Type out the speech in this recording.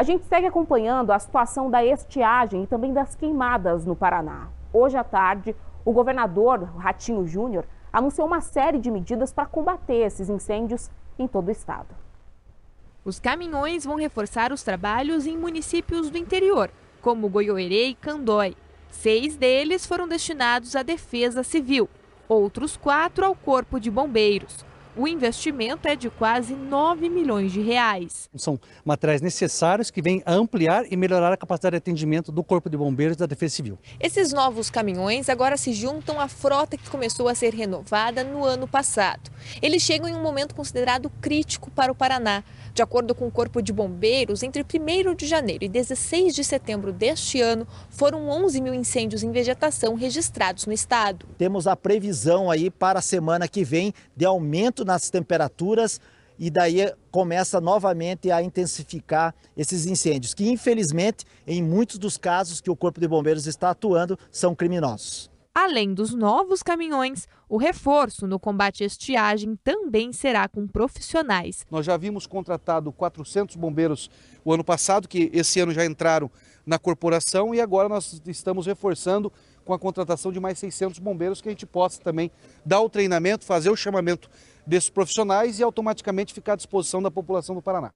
A gente segue acompanhando a situação da estiagem e também das queimadas no Paraná. Hoje à tarde, o governador Ratinho Júnior anunciou uma série de medidas para combater esses incêndios em todo o estado. Os caminhões vão reforçar os trabalhos em municípios do interior, como Goioerê e Candói. Seis deles foram destinados à Defesa Civil, outros quatro ao Corpo de Bombeiros. O investimento é de quase 9 milhões de reais. São materiais necessários que vêm ampliar e melhorar a capacidade de atendimento do Corpo de Bombeiros da Defesa Civil. Esses novos caminhões agora se juntam à frota que começou a ser renovada no ano passado. Eles chegam em um momento considerado crítico para o Paraná. De acordo com o Corpo de Bombeiros, entre 1 de janeiro e 16 de setembro deste ano, foram 11 mil incêndios em vegetação registrados no estado. Temos a previsão aí para a semana que vem de aumento nas temperaturas e daí começa novamente a intensificar esses incêndios, que infelizmente, em muitos dos casos que o Corpo de Bombeiros está atuando, são criminosos. Além dos novos caminhões, o reforço no combate à estiagem também será com profissionais. Nós já havíamos contratado 400 bombeiros o ano passado, que esse ano já entraram na corporação, e agora nós estamos reforçando com a contratação de mais 600 bombeiros, que a gente possa também dar o treinamento, fazer o chamamento desses profissionais e automaticamente ficar à disposição da população do Paraná.